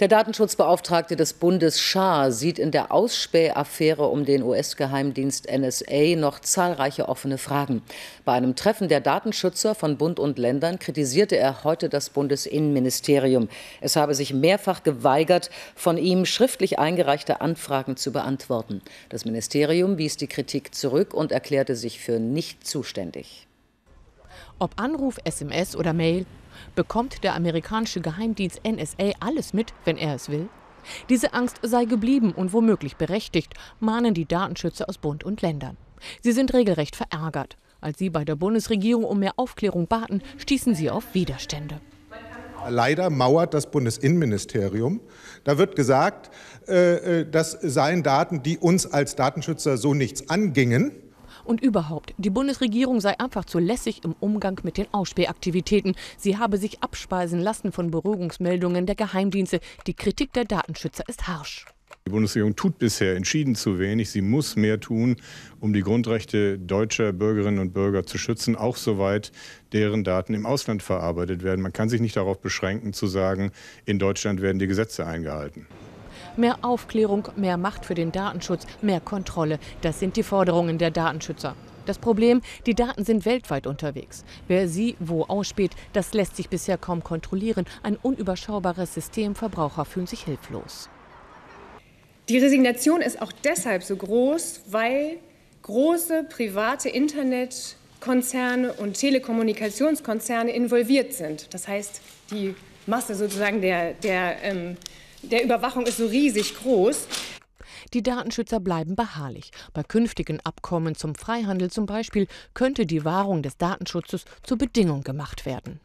Der Datenschutzbeauftragte des Bundes Schah sieht in der Ausspähaffäre um den US-Geheimdienst NSA noch zahlreiche offene Fragen. Bei einem Treffen der Datenschützer von Bund und Ländern kritisierte er heute das Bundesinnenministerium. Es habe sich mehrfach geweigert, von ihm schriftlich eingereichte Anfragen zu beantworten. Das Ministerium wies die Kritik zurück und erklärte sich für nicht zuständig. Ob Anruf, SMS oder Mail, bekommt der amerikanische Geheimdienst NSA alles mit, wenn er es will? Diese Angst sei geblieben und womöglich berechtigt, mahnen die Datenschützer aus Bund und Ländern. Sie sind regelrecht verärgert. Als sie bei der Bundesregierung um mehr Aufklärung baten, stießen sie auf Widerstände. Leider mauert das Bundesinnenministerium. Da wird gesagt, äh, äh, das seien Daten, die uns als Datenschützer so nichts angingen. Und überhaupt, die Bundesregierung sei einfach zu lässig im Umgang mit den Ausspähaktivitäten. Sie habe sich abspeisen lassen von Beruhigungsmeldungen der Geheimdienste. Die Kritik der Datenschützer ist harsch. Die Bundesregierung tut bisher entschieden zu wenig. Sie muss mehr tun, um die Grundrechte deutscher Bürgerinnen und Bürger zu schützen, auch soweit deren Daten im Ausland verarbeitet werden. Man kann sich nicht darauf beschränken zu sagen, in Deutschland werden die Gesetze eingehalten. Mehr Aufklärung, mehr Macht für den Datenschutz, mehr Kontrolle. Das sind die Forderungen der Datenschützer. Das Problem, die Daten sind weltweit unterwegs. Wer sie wo ausspäht, das lässt sich bisher kaum kontrollieren. Ein unüberschaubares System, Verbraucher fühlen sich hilflos. Die Resignation ist auch deshalb so groß, weil große private Internetkonzerne und Telekommunikationskonzerne involviert sind. Das heißt, die Masse sozusagen der, der ähm, der Überwachung ist so riesig groß. Die Datenschützer bleiben beharrlich. Bei künftigen Abkommen zum Freihandel zum Beispiel könnte die Wahrung des Datenschutzes zur Bedingung gemacht werden.